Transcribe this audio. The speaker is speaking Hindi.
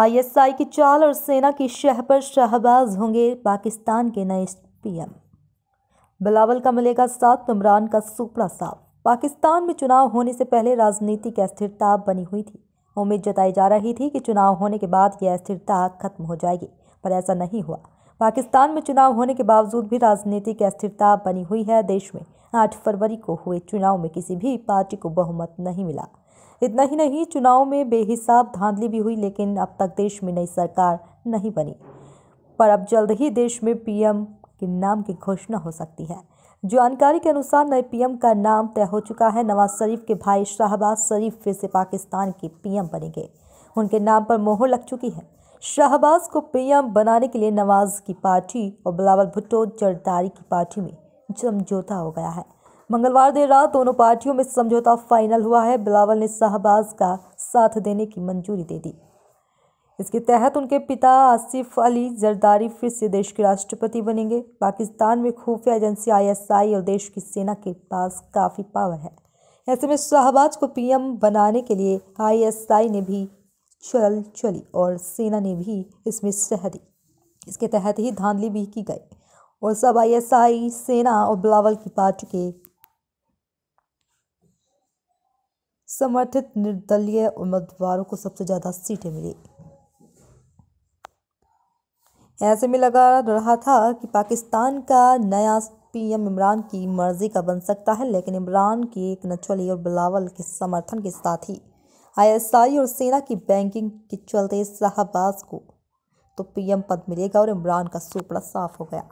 आईएसआई की चाल और सेना की शह पर शहबाज होंगे पाकिस्तान के नए पीएम बिलावल का मिलेगा साथ इमरान का सुपड़ा साफ पाकिस्तान में चुनाव होने से पहले राजनीतिक अस्थिरता बनी हुई थी उम्मीद जताई जा रही थी कि चुनाव होने के बाद यह अस्थिरता खत्म हो जाएगी पर ऐसा नहीं हुआ पाकिस्तान में चुनाव होने के बावजूद भी राजनीतिक अस्थिरता बनी हुई है देश में आठ फरवरी को हुए चुनाव में किसी भी पार्टी को बहुमत नहीं मिला इतना ही नहीं चुनाव में बेहिसाब धांधली भी हुई लेकिन अब तक देश में नई सरकार नहीं बनी पर अब जल्द ही देश में पीएम के नाम की घोषणा हो सकती है जानकारी के अनुसार नए पीएम का नाम तय हो चुका है नवाज शरीफ के भाई शाहबाज शरीफ फिर से पाकिस्तान के पीएम बनेंगे उनके नाम पर मोहर लग चुकी है शाहबाज को पीएम बनाने के लिए नवाज की पार्टी और बिलावल भुट्टो जरदारी की पार्टी में समझौता हो गया है मंगलवार देर रात दोनों पार्टियों में समझौता फाइनल हुआ है बिलावल ने शाहबाज का साथ देने की मंजूरी दे दी इसके तहत उनके पिता आसिफ अली जरदारी फिर से देश के राष्ट्रपति बनेंगे पाकिस्तान में खुफिया एजेंसी आईएसआई और देश की सेना के पास काफ़ी पावर है ऐसे में शाहबाज को पीएम बनाने के लिए आईएसआई ने भी चल चली और सेना ने भी इसमें सह दी इसके तहत ही धांधली भी की गई और सब आईएसआई सेना और बिलावल की पार्टी के समर्थित निर्दलीय उम्मीदवारों को सबसे ज़्यादा सीटें मिली ऐसे में लगा रहा था कि पाकिस्तान का नया पीएम इमरान की मर्जी का बन सकता है लेकिन इमरान की एक नक्सली और बिलावल के समर्थन के साथ ही आईएसआई और सेना की बैंकिंग के चलते शाहबाज को तो पीएम पद मिलेगा और इमरान का सुपड़ा साफ हो गया